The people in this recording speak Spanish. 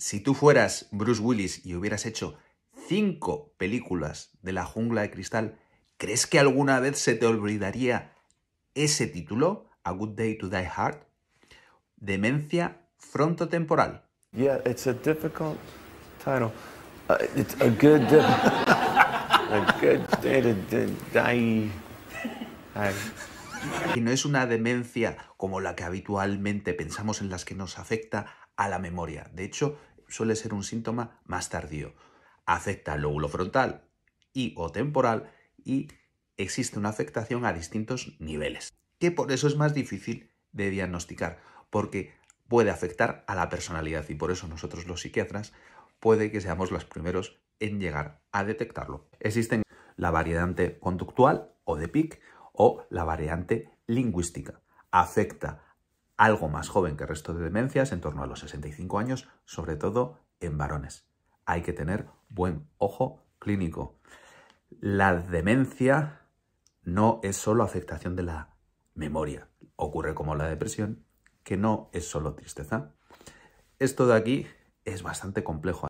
si tú fueras Bruce Willis y hubieras hecho cinco películas de la jungla de cristal, ¿crees que alguna vez se te olvidaría ese título, A Good Day to Die Hard? Demencia frontotemporal. Yeah, it's a difficult title. Uh, it's a good, a day to die. Y no es una demencia como la que habitualmente pensamos en las que nos afecta a la memoria. De hecho, suele ser un síntoma más tardío. Afecta al lóbulo frontal y o temporal y existe una afectación a distintos niveles, que por eso es más difícil de diagnosticar, porque puede afectar a la personalidad y por eso nosotros los psiquiatras puede que seamos los primeros en llegar a detectarlo. Existen la variante conductual o de PIC o la variante lingüística. Afecta algo más joven que el resto de demencias, en torno a los 65 años, sobre todo en varones. Hay que tener buen ojo clínico. La demencia no es solo afectación de la memoria. Ocurre como la depresión, que no es solo tristeza. Esto de aquí es bastante complejo.